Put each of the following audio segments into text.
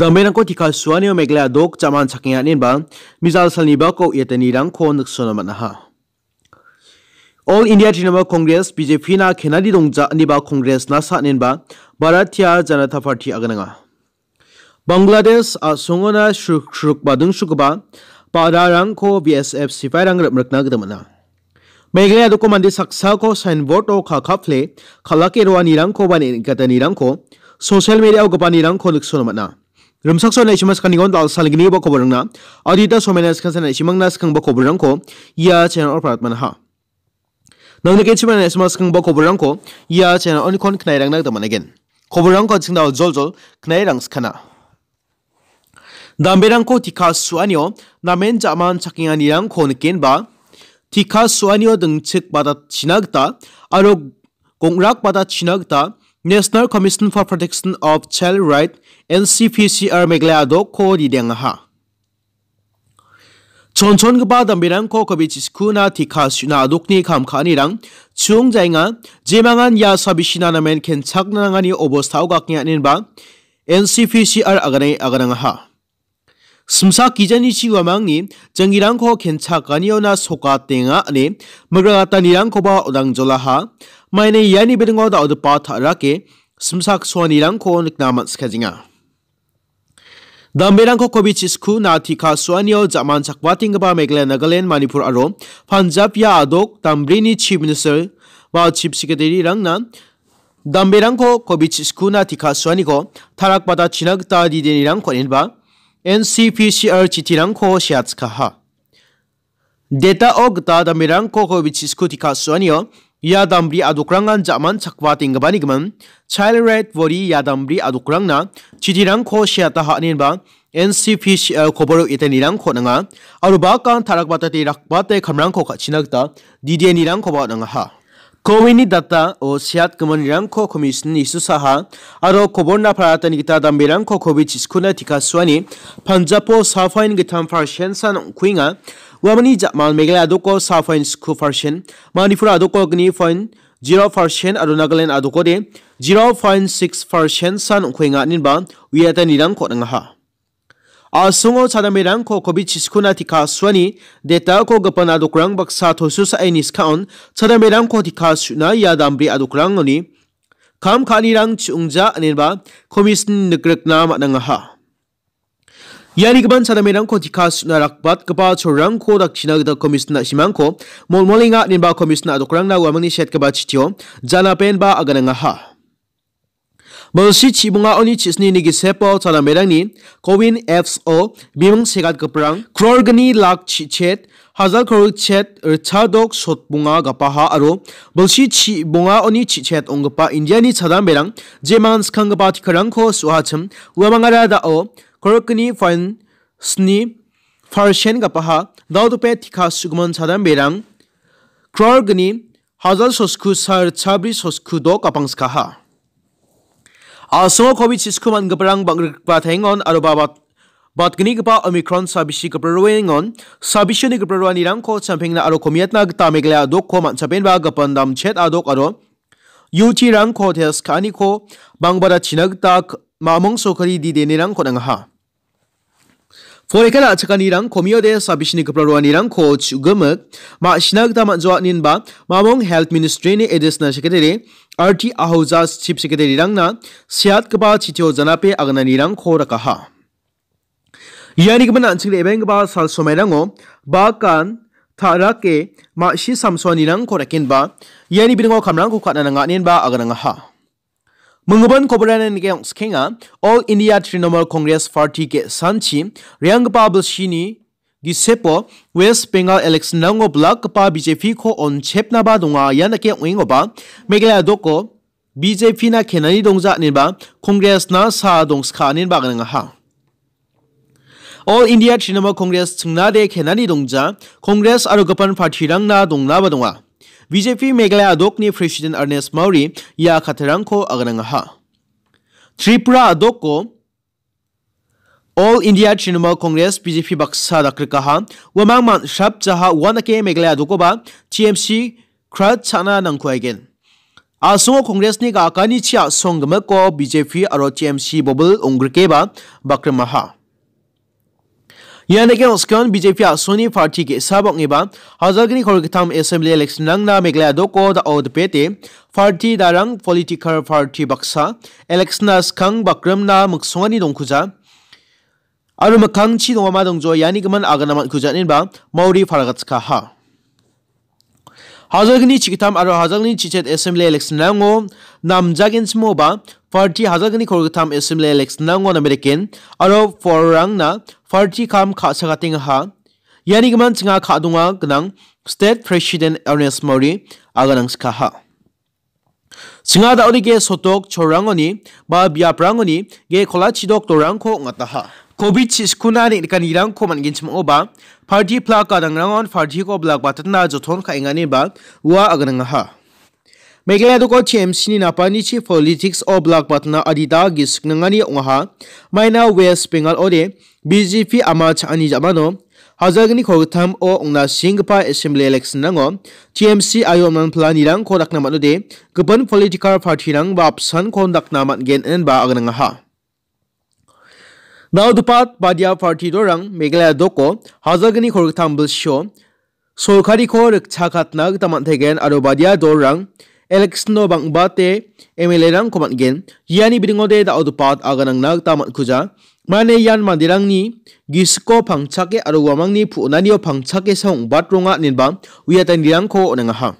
दमेरंग तिखा सुहा मेघला दोग चमान सकें अनेब मिजा सल कौ एटनी रंग खो नक्सुनमहा all India Trinamool Congress BJP ना खेना दोजा अब कांग्रेस ना सा भारतीय जनता पार्टी अगना बंगलादेश असूंगा पादा रंग खो बी एस एफ सिपाही रंग रबरकना मेघालय को मंदिर सक्सा को सैनबोर्ड ओ खा खाफले खाला केरवा निरंग खो बने गत खो सोशल मीडिया गोपा निरंग खो नक्सुनमना Rumsak so na isimas kanigon dal sa lingini ba kobarang na adita so menas kasi na isimang nas kang ba kobarang ko ya channel or parat man ha. Nang nakit siya na isimas kang ba kobarang ko ya channel only kon kna irang nagdaman again. Kobarang ko ating dal zol zol kna irang skana. Damberang ko tika suanyo na men jaman chakingan irang kon ken ba tika suanyo dung chik bata chinagta aro kong rak bata chinagta National Commission for Protection of Child Rights NCPCR Megleado ko didengaha. Chonchon gba dambirang ko kabich skuna tika shuna adukni kamkhani rang chung jainga jemangan ya sabishina namen kenchak nangani obostao gaknya ninba NCPCR agane agarangaha. Smsa kijani chiwamangni jangirang ko kenchakaniyo na soka tenga ne magragata nirang ko ba odang jolaha माइने यानी बिदंगो Dawood path राके समसाक सोनी रंगको निकनामत स्कजिंगा दामबेरांग को कोबी ना थिखा सोनियो जामान सकवातिंग बा मेघालय नागालैंड मणिपुर आरो पंजाब या आदोक तामब्रीनि चीफ मिनिस्टर वा चीफ सेक्रेटरी रंगना दामबेरांग को कोबी सोनिको थाराक पाता दिदेनि रंग को एनबा एनसीपीसीआर चितिरंग को सियात्सखा डेटा ओगता दामबेरांग को कोबी सोनियो ia dambri adokrangan jaman chakwa tenggibani gimin child right wori ia dambri adokrangna chitirangko siata ha-ninba NCPCL eh, koboro itenirangko nanga aro bahkan tarakbatate rakbate kamrangko kachina gita DDNirangko ba nanga ha Kowini data o siat kemenirangko komisin isu saha aro koborna paratani kita dambirangko kobi chiskuna tikaswani panjapo safain farshen san kuinga वमनी Japan Meghalaya को सा point स्कू percent Manipur अगनी point zero percent और नागालैंड अदे zero point six per cent सान उखेगा निबा वियता निरंग कोनहा आसुंगो सादामेरंग को कोविड सिस्कुना टिका सुनी डेटा को गपन अदुक्रंग बक्सा थोसुस आइनि स्काउन सादामेरंग को टिका सुना या दामब्री अदुक्रंगनि खाम खानिरंग चुंगजा अनिबा कमिशन नग्रकना मनंगहा Yanigaban Sanamirang ko tikas na rakbat kapa chorang ko dakshina da komisna simang ko molmolinga ninba komisna adokrang na wamani shet kaba chitio jana pen ba agananga ha. Malsi chibunga oni chisni nigi sepo sanamirang ni Kowin FO bimang segat kaprang krorgani lak chichet hazal kro chet rchadok sotbunga gapaha aro bolsi chi bunga oni chi chet ongpa india ni chadam berang jeman skhangpa thikarang ko suhacham wamangara da o korokni fan sni farshen ga paha daudupe tikha sugmon sadam berang krorgni hazal sosku sar chabri sosku do kapangs kaha aso kobi chisku man gaprang bangrikpa thengon arobabat Batgni gpa omicron sabishi kapraroing on sabishoni kaprarwani rangko champengna aro komiatna gta megla adok ko manchapen ba gapandam chet adok aro yuti rangko tes kani ko bangbara chinagta mamong sokari di dene rangko nangha forekela achakani rang khomio de sabishni kaprarwa ni rang coach gumak ma shinagda ma jwa nin ba mamong health ministry ni additional secretary RT Ahuja chief secretary rang na siat kaba chicho janape agna ni rang khora ka ha yani kbana anchile bang ba sal somai rango ba kan thara ke ma shi samsoni rang khora kin ba yani bingo khamrang ko khatna nga nin ba agna nga ha মঙ্গবান খবরানে নিকে অংসখেঙা all India Trinamool Congress party কে সানছি রিয়াংপা বসিনি গিসেপ West Bengal election নং ব্লক পা বিজেপি খো অনছেপনা বা দোয়া ইয়ানকে উইংবা মেঘালয় দোকো বিজেপি না খেনানি দংজা নিবা কংগ্রেস না সা দংসখা নি বাগনা হা অল ইন্ডিয়া তৃণমূল কংগ্রেস ছিনা দে খেনানি দংজা কংগ্রেস আর গোপন পার্টি রং না দংনা বা দোয়া बीजेपी मेघालय आदोक ने प्रेसिडेंट अर्नेस मौरी या खतरंग को अगनंगा त्रिपुरा आदोक को all India Trinamool Congress BJP बक्सा दक्र कहा वमान मान सब जहा वन के मेघालय आदोक को टीएमसी ख्रद छना नंखुआगेन आसुओ कांग्रेस ने गाका निचिया सोंगम को बीजेपी और टीएमसी बबल उंग्रकेबा बक्रमहा यानी उस्कान बीजेपी सोनी पार्टी के सबक हजार खरगथाम एसेंब्ली इलेक्शन नंगना मेघलायदो को दौद पेटे पार्टी दारंग पॉलिटिकल पार्टी बक्सा इलेक्शन स्खंग बक्रमना मुक्सोनी दंखुजा और मखंगी नोमा दंगजो यानी गमन आगन खुजा इन मौरी फारगा हा हजारगनी चिकितम और हजारगनी चिचेत एसेंब्ली इलेक्शन नंगो नामजागिन पार्टी हजारगनी खरगथाम एसेंब्ली इलेक्शन नंगो अमेरिकन और फोर रंग p a r t y kam kha saka ting ha yani gaman chinga kha dunga gnang state president Ernest Mori aganang ska ha singa da odike sotok chorangoni ba biaprangoni ge khola chidok torang ko ngata ha covid chiskuna ni kan irang ko man gin chmo ba party plaka dangrang on party ko blak batatna jothon kha ingani ba wa aganang ha Meghalaya TM sini napani chi politics o black patna adita gisik nangani ongaha maina West Bengal ore BJP amach ani jamano hazagni khogtham o ongna singpa assembly election nango TMC ayom nan plani rang kodakna matode gubon political party rang ba option kondakna matgen en ba agnanga ha Naudupat Badia party dorang Meghalaya doko hazagni khogtham bil show सरकारी को रक्षा खातना तमान थेगेन आरो बादिया दौरान Alex no bang ba te MLA rang ko matgen yani bidingo de da odupat aga nang nag ta matkuja mane yan mandirang ni gisko phangchake aro wamang ni phunani o phangchake song bat ronga ninba wiatan dirang ko onanga ha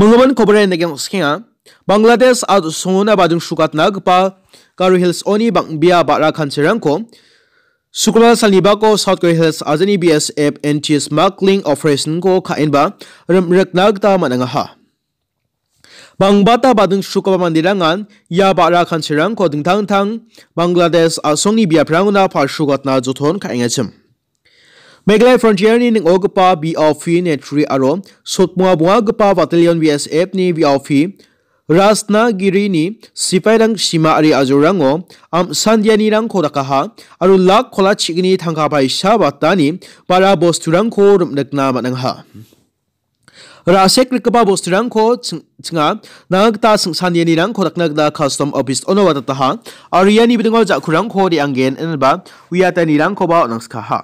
मंगमन खबरे नेगें स्किंगा बांग्लादेश आद सोना बादुं सुकातना गपा कारू hills ओनी बांगबिया बारा खानसेरांखौ शुक्रवार सालनिबाको South Garo Hills आजनि BSF एनटीएस मार्कलिंग ऑपरेशन को खाइनबा रमरकनागता मनंगा Bangbata badung shukoba mandirangan ya bara khan sirang ko ding thang thang Bangladesh asong ni asongni biapranguna par shugatna jothon ka meglai frontier ni ning ogpa bi of BOF tri aro sotmua bua gpa battalion BSF ni bi of fi Rasna Girini sipairang sima ari ajurango am sandiani rang ko daka ha aru lak khola chigni thanga bai sha batani para bosturang ko nakna manang ha Rasek rikaba bostiran ko tinga nangagta sangsan yeni rang kodak nagda custom office ono wadata ha ariani bidingo ja kurang ko di anggen enba wiata ni rang ko ba nangska ha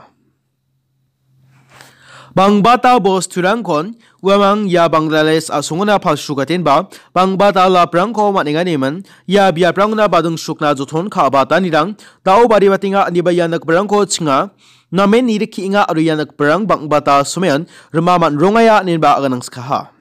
Bangbata bos turang kon wamang ya Bangladesh asungna phal shukatin ba bangbata la prang ko maninga neman ya bia prang na badung shukna jothon kha ba ta nirang dau bari batinga aniba ya nak prang ko chinga namen ni ki inga aruyanak perang bang bata sumen remaman rongaya nin ba aganang skaha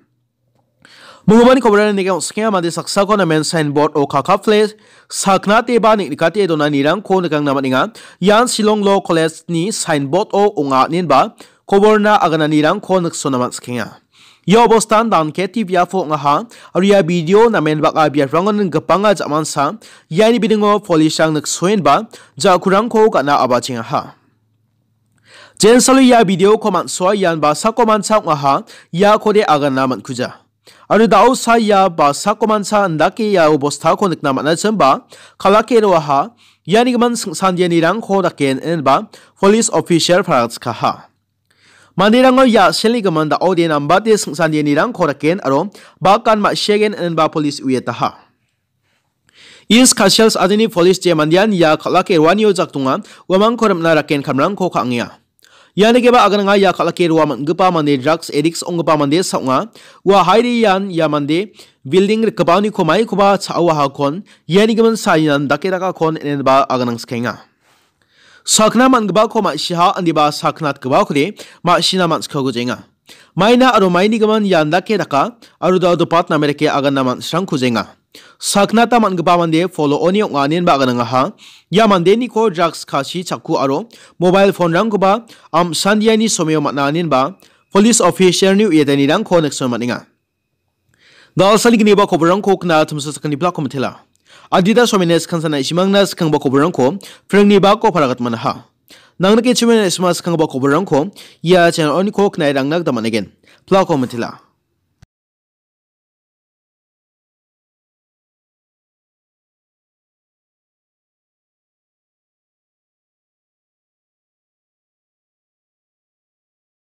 Mungumani kobrana ni kang skema mandi saksa ko namen signboard o kaka flash sakna te ba ni nikati na nirang ko nikang naman inga yan silong law college ni signboard o unga nin ba koborna agana nirang ko nik naman skenga Yo bostan dan ke TV ya fo nga ha aria ya video na men baka bia rangon gapanga jaman sa yani bidengo polishang nak suen ba ja kurang ko kana abaching ha jen salu ya video koman soa yan ba sa koman sa ngaha ya kode agan naman kuja. Anu dao sa ya ba sa koman sa ndaki ya ubosta ko nikna matna chamba kalake roha yani sang sangsan yani rang ko daken en ba police official parats kaha. Mandirang ya seli gaman da odi namba de sangsan yani rang ko daken aro bakan ma shegen en ba police uyetaha. Is kashels adini police jemandian ya kalake rwanyo tunga wamang koramna raken kamrang ko kangia. Yan ke ba agan nga ya kala ke ruaman gepa mande drugs addicts ong gepa mande saunga wa hairi yan ya mande building re kapani khomai khoba chawa ha kon yani geman sainan dakera ka kon enen ba agan skenga sakna man gba khoma shiha andi ba saknat gba khule ma shina man skhago jenga माइना और माइनी गमन यान दाके रखा और दादो पात नामे रखे अगर नामन श्रंख खुजेगा sakna taman gpa mande follow oni ong anin ba ganang ha ya mande ni ko drugs khashi chaku aro mobile phone rang gba am sandia ni somyo matna anin ba police officer ni yetani rang ko nak som matninga da alsali gni ba kobrang ko kna thumsa sakani bla ko mathela adida somines khansana simangna skang ba kobrang ko frangni ba ko pharagat man ha nangna ke chimen smas khang ba kobrang ko ya chan oni ko knai rang nak da managen bla ko mathela